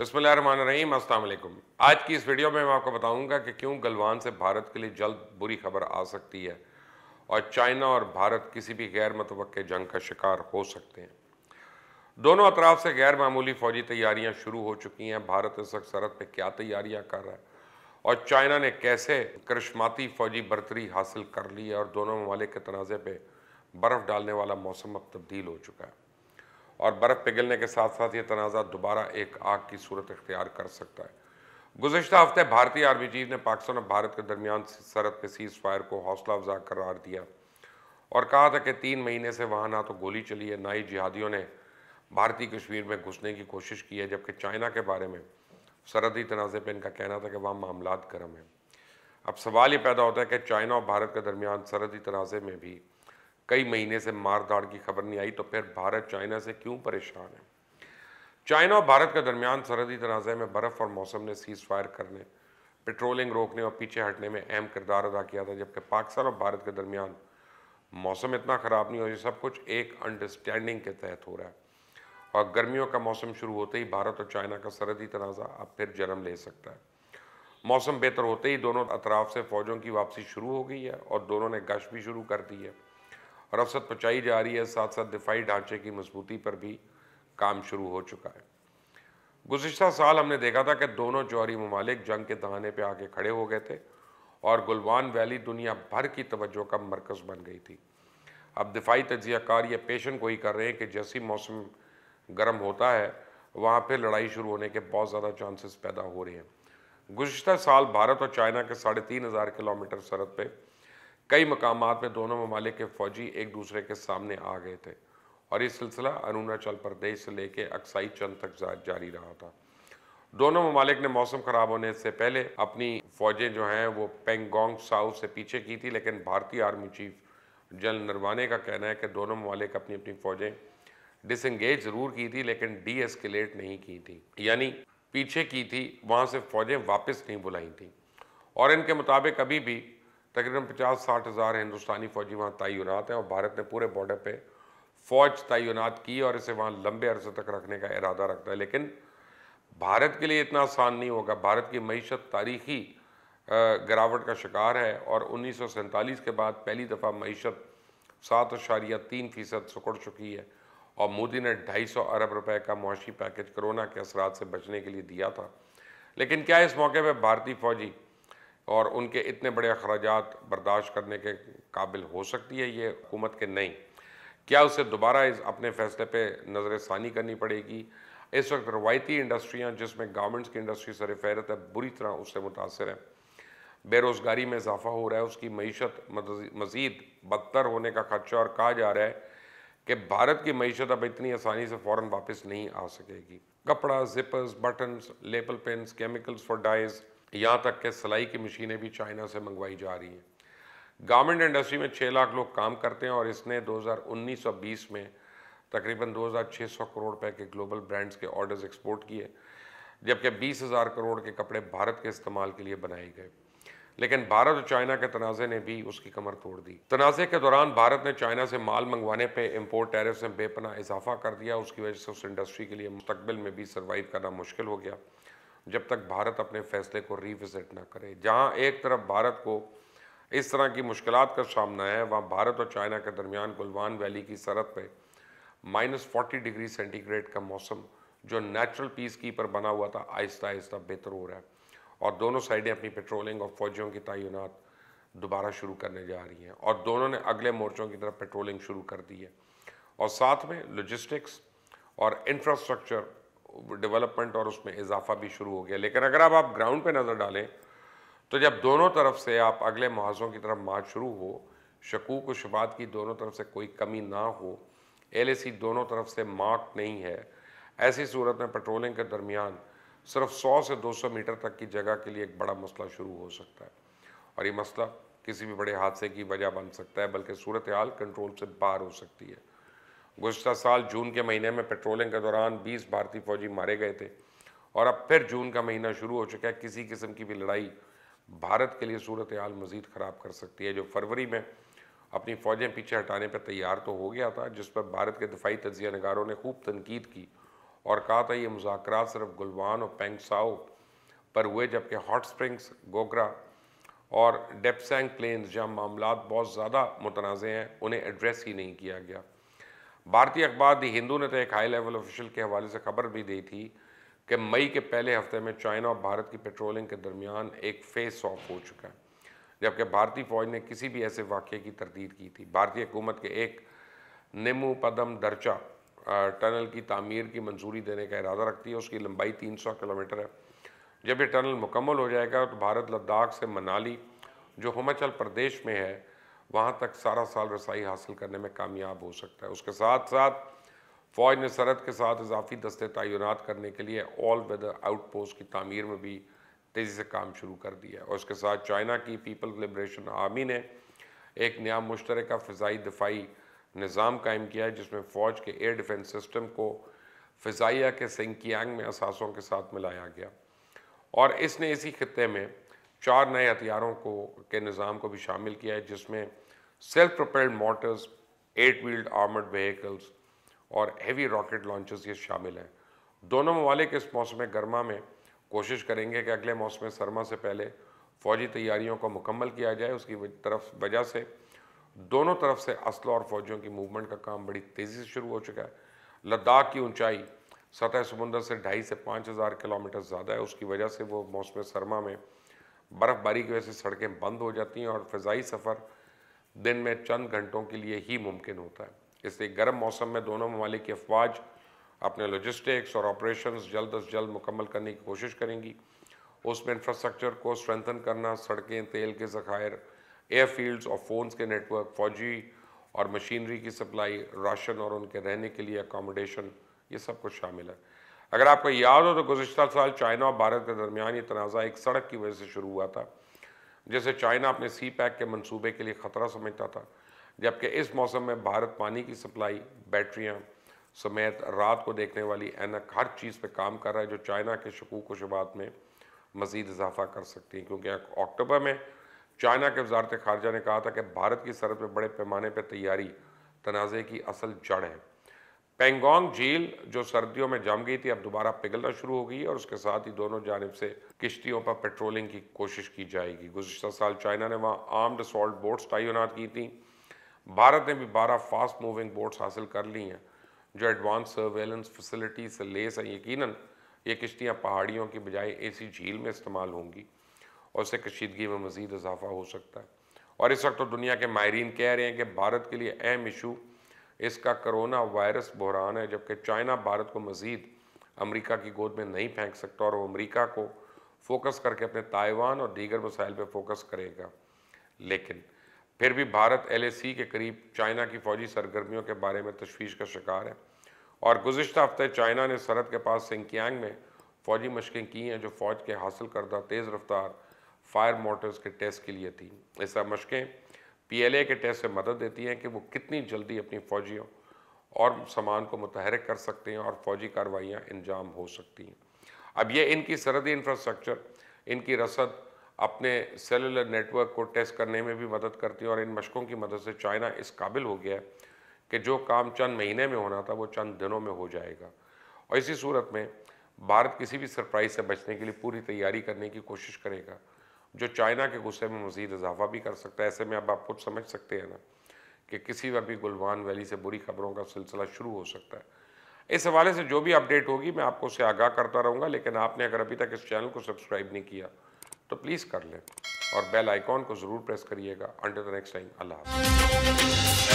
बसमीम अल्लाम आज की इस वीडियो में मैं आपको बताऊंगा कि क्यों गलवान से भारत के लिए जल्द बुरी खबर आ सकती है और चाइना और भारत किसी भी गैर मतवक़ जंग का शिकार हो सकते हैं दोनों अतराफ से गैर मामूली फ़ौजी तैयारियां शुरू हो चुकी हैं भारत इस अक्सरत पर क्या तैयारियाँ कर रहा है और चाइना ने कैसे करश्माती फ़ौजी बरतरी हासिल कर ली है और दोनों ममालिक के तनाज़े पर बर्फ़ डालने वाला मौसम अब तब्दील हो चुका है और बर्फ़ पिघलने के साथ साथ ये तनाज़ा दोबारा एक आग की सूरत इख्तियार कर सकता है गुजशत हफ्ते भारतीय आर्मी चीफ ने पाकिस्तान और भारत के दरमियान सरहद पर सीज़ फायर को हौसला अफजा करार दिया और कहा था कि तीन महीने से वहाँ ना तो गोली चली है ना ही जिहादियों ने भारतीय कश्मीर में घुसने की कोशिश की है जबकि चाइना के बारे में सरहदी तनाज़े पर इनका कहना था कि वहाँ मामला गर्म हैं अब सवाल ये पैदा होता है कि चाइना और भारत के दरमियान सरहदी तनाज़े में भी कई महीने से मार धाड़ की खबर नहीं आई तो फिर भारत चाइना से क्यों परेशान है चाइना और भारत के दरमियान सरहदी तनाज़े में बर्फ़ और मौसम ने सीज़ फायर करने पेट्रोलिंग रोकने और पीछे हटने में अहम किरदार अदा किया था जबकि पाकिस्तान और भारत के दरमियान मौसम इतना ख़राब नहीं हो ये सब कुछ एक अंडरस्टैंडिंग के तहत हो रहा है और गर्मियों का मौसम शुरू होते ही भारत और चाइना का सरहदी तनाज़ा अब फिर जन्म ले सकता है मौसम बेहतर होते ही दोनों अतराफ से फ़ौजों की वापसी शुरू हो गई है और दोनों ने गश्त भी शुरू कर दी है और अवसर पहुँचाई जा रही है साथ साथ दिफाई ढांचे की मजबूती पर भी काम शुरू हो चुका है गुजशत साल हमने देखा था कि दोनों जौहरी ममालिक जंग के दहाने पर आके खड़े हो गए थे और गुलवान वैली दुनिया भर की तवज्जो का मरकज़ बन गई थी अब दिफाई तजियाकार ये पेशन कोई कर रहे हैं कि जैसी मौसम गर्म होता है वहाँ पर लड़ाई शुरू होने के बहुत ज़्यादा चांसेस पैदा हो रहे हैं गुजशत साल भारत और चाइना के साढ़े तीन हज़ार किलोमीटर सरहद पर कई मकाम पर दोनों ममालिक के फ़ौजी एक दूसरे के सामने आ गए थे और ये सिलसिला अरुणाचल प्रदेश से लेकर अक्साई चंद तक जारी रहा था दोनों ममालिक ने मौसम ख़राब होने से पहले अपनी फ़ौजें जो हैं वो पेंगोंग साउ से पीछे की थी लेकिन भारतीय आर्मी चीफ जनरल नरवाने का कहना है कि दोनों ममालिक अपनी अपनी फ़ौजें डिसंगेज ज़रूर की थी लेकिन डी एस्केलेट नहीं की थी यानी पीछे की थी वहाँ से फ़ौजें वापस नहीं बुलाई थी और इनके मुताबिक अभी भी तकरीबन पचास साठ हज़ार हिंदुस्तानी फ़ौजी वहाँ तैनात हैं और भारत ने पूरे बॉर्डर पर फ़ौज तैनात की और इसे वहाँ लंबे अरसे तक रखने का इरादा रखता है लेकिन भारत के लिए इतना आसान नहीं होगा भारत की मीशत तारीखी गिरावट का शिकार है और उन्नीस के बाद पहली दफ़ा मीशत सात अशारिया तीन फ़ीसद सिकुड़ चुकी है और मोदी ने ढाई सौ अरब रुपए का मुशी पैकेज कोरोना के असरात से बचने के लिए दिया था लेकिन क्या इस मौके पर भारतीय फ़ौजी और उनके इतने बड़े अखराज बर्दाश्त करने के काबिल हो सकती है ये हुकूमत के नहीं क्या उसे दोबारा इस अपने फैसले पे नज़र ثانی करनी पड़ेगी इस वक्त रवायती इंडस्ट्रियाँ जिसमें गारमेंट्स की इंडस्ट्री सर फहरत है बुरी तरह उससे मुतासर है बेरोज़गारी में इजाफा हो रहा है उसकी मीशत मज़ीद बदतर होने का खदशा और कहा जा रहा है कि भारत की मीशत अब इतनी आसानी से फ़ौर वापस नहीं आ सकेगी कपड़ा zippers buttons label pens chemicals for dyes यहाँ तक के सिलाई की मशीनें भी चाइना से मंगवाई जा रही हैं गारमेंट इंडस्ट्री में छः लाख लोग काम करते हैं और इसने 2019 और 20 में तकरीबन 2600 करोड़ रुपए के ग्लोबल ब्रांड्स के ऑर्डर्स एक्सपोर्ट किए जबकि 20000 करोड़ के कपड़े भारत के इस्तेमाल के लिए बनाए गए लेकिन भारत और चाइना के तनाज़े ने भी उसकी कमर तोड़ दी तनाज़े के दौरान भारत ने चाइना से माल मंगवाने पर इम्पोर्ट टैरिफ में बेपना इजाफा कर दिया उसकी वजह से उस इंडस्ट्री के लिए मुस्तबिल में भी सर्वाइव करना मुश्किल हो गया जब तक भारत अपने फैसले को रिविजिट ना करे जहाँ एक तरफ भारत को इस तरह की मुश्किल का सामना है वहाँ भारत और चाइना के दरमियान गुलवान वैली की सरहद पर माइनस फोर्टी डिग्री सेंटीग्रेड का मौसम जो नेचुरल पीस कीपर बना हुआ था आहिस्ता आहिस्ता बेहतर हो रहा है और दोनों साइडें अपनी पेट्रोलिंग और फौजियों की तयनत दोबारा शुरू करने जा रही हैं और दोनों ने अगले मोर्चों की तरफ पेट्रोलिंग शुरू कर दी है और साथ में लॉजिस्टिक्स और इंफ्रास्ट्रक्चर डेवलपमेंट और उसमें इजाफा भी शुरू हो गया लेकिन अगर अब आप ग्राउंड पे नज़र डालें तो जब दोनों तरफ से आप अगले महाजों की तरफ मार्च शुरू हो शकूक व शबात की दोनों तरफ से कोई कमी ना हो एल दोनों तरफ से मार्क नहीं है ऐसी सूरत में पेट्रोलिंग के दरमियान सिर्फ सौ से सौ मीटर तक की जगह के लिए एक बड़ा मसला शुरू हो सकता है और ये मसला किसी भी बड़े हादसे की वजह बन सकता है बल्कि सूरत हाल कंट्रोल से बाहर हो सकती है गुजत साल जून के महीने में पेट्रोलिंग के दौरान 20 भारतीय फौजी मारे गए थे और अब फिर जून का महीना शुरू हो चुका है किसी किस्म की भी लड़ाई भारत के लिए सूरत हाल मज़ीद ख़राब कर सकती है जो फरवरी में अपनी फ़ौजें पीछे हटाने पर तैयार तो हो गया था जिस पर भारत के दफाई तजिया नगारों ने खूब तनकीद की और कहा था ये मुजाकर सिर्फ गुलवान और पेंगसाओ पर हुए जबकि हॉट स्प्रिंग्स गोगरा और डेपसेंग प्लेन्स जहाँ मामला बहुत ज़्यादा मुतनाज़ हैं उन्हें एड्रेस ही नहीं किया गया भारतीय अखबार दी हिंदू ने तो एक हाई लेवल ऑफिशियल के हवाले से खबर भी दी थी कि मई के पहले हफ्ते में चाइना और भारत की पेट्रोलिंग के दरमियान एक फेस ऑफ हो चुका है जबकि भारतीय फ़ौज ने किसी भी ऐसे वाक़े की तरदीद की थी भारतीय हुकूमत के एक निमू पदम दर्चा टनल की तमीर की मंजूरी देने का इरादा रखती है उसकी लंबाई 300 किलोमीटर है जब यह टनल मुकम्मल हो जाएगा तो भारत लद्दाख से मनाली जो हिमाचल प्रदेश में है वहाँ तक सारा साल रसाई हासिल करने में कामयाब हो सकता है उसके साथ साथ फ़ौज ने सरहद के साथ इजाफी दस्ते तैनात करने के लिए ऑल वेदर आउट पोस्ट की तमीर में भी तेज़ी से काम शुरू कर दिया और उसके साथ चाइना की पीपल लिब्रेशन आर्मी ने एक नया मुश्तर फ़ाई दिफाई निज़ाम कायम किया है जिसमें फ़ौज के एयर डिफेंस सिस्टम को फ़ाइया के सिंकियांग में असासों के साथ मिलाया गया और इसने इसी खत्े में चार नए हथियारों को के निज़ाम को भी शामिल किया है जिसमें self propelled motors eight wheeled armoured vehicles और हेवी रॉकेट लॉन्चर्स ये शामिल हैं दोनों ममालिक इस मौसम गर्मा में कोशिश करेंगे कि अगले मौसम सरमा से पहले फ़ौजी तैयारियों को मुकम्मल किया जाए उसकी तरफ वजह से दोनों तरफ से असलों और फौजियों की मूवमेंट का काम बड़ी तेज़ी से शुरू हो चुका है लद्दाख की ऊंचाई सतह समुंदर से ढाई से पाँच हज़ार किलोमीटर ज़्यादा है उसकी वजह से वो मौसम सरमा में बर्फ़बारी की वजह से सड़कें बंद हो जाती हैं और फ़जाई सफ़र दिन में चंद घंटों के लिए ही मुमकिन होता है इसलिए गर्म मौसम में दोनों ममालिक की अफवाज अपने लॉजिस्टिक्स और ऑपरेशंस जल्द अज जल्द मुकम्मल करने की कोशिश करेंगी उसमें इंफ्रास्ट्रक्चर को स्ट्रेंथन करना सड़कें तेल के ज़खायर एयरफील्ड्स और फ़ोन्स के नेटवर्क फौजी और मशीनरी की सप्लाई राशन और उनके रहने के लिए अकोमोडेशन ये सब कुछ शामिल है अगर आपको याद हो तो गुजशत साल चाइना और भारत के दरमियान ये तनाज़ा एक सड़क की वजह से शुरू हुआ था जैसे चाइना अपने सी पैक के मनसूबे के लिए ख़तरा समझता था जबकि इस मौसम में भारत पानी की सप्लाई बैटरियाँ समेत रात को देखने वाली एनक हर चीज़ पर काम कर रहा है जो चाइना के शकूक व शुबात में मज़ीद इजाफा कर सकती है क्योंकि अक्टूबर में चाइना के वजारत खारजा ने कहा था कि भारत की सरहद पर बड़े पैमाने पर तैयारी तनाज़े की असल जड़ है पेंगोंग झील जो सर्दियों में जम गई थी अब दोबारा पिघलना शुरू हो गई है और उसके साथ ही दोनों जानब से किश्तियों पर पेट्रोलिंग की कोशिश की जाएगी गुजशत साल चाइना ने वहाँ आर्म्ड सॉल्ट बोट्स तैनात की थी भारत ने भी बारह फास्ट मूविंग बोट्स हासिल कर ली हैं जो एडवांस सर्वेलेंस फैसिलिटी से लेस हैं यकीन ये किश्तियाँ पहाड़ियों की बजाय ऐसी झील में इस्तेमाल होंगी और उससे कशीदगी में मज़ीद इजाफा हो सकता है और इस वक्त तो दुनिया के माहरीन कह रहे हैं कि भारत के लिए अहम इशू इसका करोना वायरस बहरान है जबकि चाइना भारत को मज़ीद अमरीका की गोद में नहीं फेंक सकता और वो अमरीका को फोकस करके अपने ताइवान और दीगर मसाइल पर फोकस करेगा लेकिन फिर भी भारत एल ए सी के करीब चाइना की फ़ौजी सरगर्मियों के बारे में तशवीश का शिकार है और गुजशत हफ्ते चाइना ने सरहद के पास सिंकियांग में फ़ौजी मशकें की हैं जो फ़ौज के हासिल करदा तेज़ रफ्तार फायर मोटर्स के टेस्ट के लिए थी ऐसा मशकें पीएलए के टेस्ट से मदद देती हैं कि वो कितनी जल्दी अपनी फौजियों और सामान को मुतहरक कर सकते हैं और फौजी कार्रवाइयाँ इंजाम हो सकती हैं अब ये इनकी सरहदी इंफ्रास्ट्रक्चर इनकी रसद अपने सेलुलर नेटवर्क को टेस्ट करने में भी मदद करती है और इन मशकों की मदद से चाइना इस काबिल हो गया है कि जो काम चंद महीने में होना था वो चंद दिनों में हो जाएगा और इसी सूरत में भारत किसी भी सरप्राइज से बचने के लिए पूरी तैयारी करने की कोशिश करेगा जो चाइना के गुस्से में मज़ीद इजाफा भी कर सकता है ऐसे में अब आप कुछ समझ सकते हैं ना कि किसी वक्त भी गुलवान वैली से बुरी खबरों का सिलसिला शुरू हो सकता है इस हवाले से जो भी अपडेट होगी मैं आपको उसे आगाह करता रहूँगा लेकिन आपने अगर अभी तक इस चैनल को सब्सक्राइब नहीं किया तो प्लीज़ कर लें और बेल आइकॉन को ज़रूर प्रेस करिएगा under the next time Allah